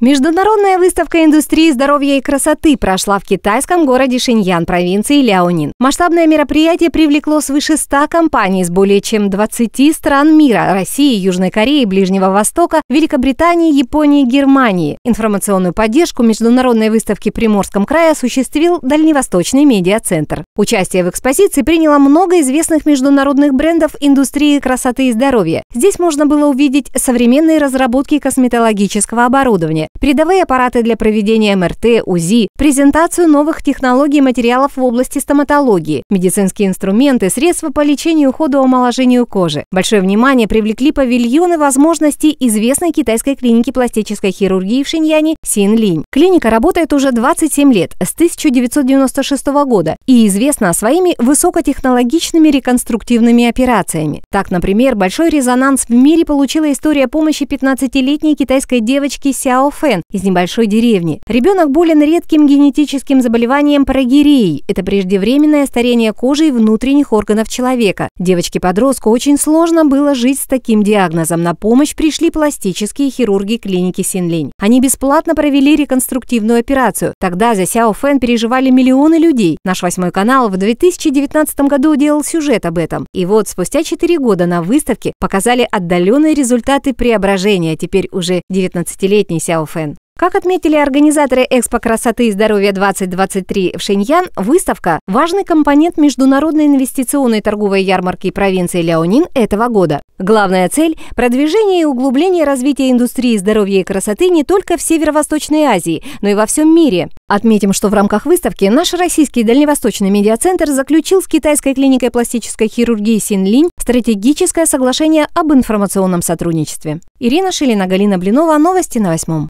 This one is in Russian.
Международная выставка индустрии здоровья и красоты прошла в китайском городе Шиньян, провинции Ляонин. Масштабное мероприятие привлекло свыше 100 компаний из более чем 20 стран мира – России, Южной Кореи, Ближнего Востока, Великобритании, Японии, Германии. Информационную поддержку международной выставки Приморском крае осуществил Дальневосточный медиацентр. Участие в экспозиции приняло много известных международных брендов индустрии красоты и здоровья. Здесь можно было увидеть современные разработки косметологического оборудования, передовые аппараты для проведения МРТ, УЗИ, презентацию новых технологий и материалов в области стоматологии, медицинские инструменты, средства по лечению и омоложению кожи. Большое внимание привлекли павильоны возможностей известной китайской клиники пластической хирургии в Шиньяне Синлинь. Клиника работает уже 27 лет, с 1996 года, и известна своими высокотехнологичными реконструктивными операциями. Так, например, большой резонанс в мире получила история помощи 15-летней китайской девочки Сяо Фэн из небольшой деревни. Ребенок болен редким генетическим заболеванием парагиреей. Это преждевременное старение кожи и внутренних органов человека. Девочке-подростку очень сложно было жить с таким диагнозом. На помощь пришли пластические хирурги клиники Синлинь. Они бесплатно провели реконструктивную операцию. Тогда за Сяо Фэн переживали миллионы людей. Наш восьмой канал в 2019 году делал сюжет об этом. И вот спустя 4 года на выставке показали отдаленные результаты преображения. Теперь уже 19-летний Сяо Бетхофен. Как отметили организаторы Экспо красоты и здоровья 2023 в Шеньян, выставка – важный компонент международной инвестиционной торговой ярмарки провинции Ляонин этого года. Главная цель – продвижение и углубление развития индустрии здоровья и красоты не только в Северо-Восточной Азии, но и во всем мире. Отметим, что в рамках выставки наш российский дальневосточный медиацентр заключил с китайской клиникой пластической хирургии Синлинь стратегическое соглашение об информационном сотрудничестве. Ирина Шилина, Галина Блинова. Новости на восьмом.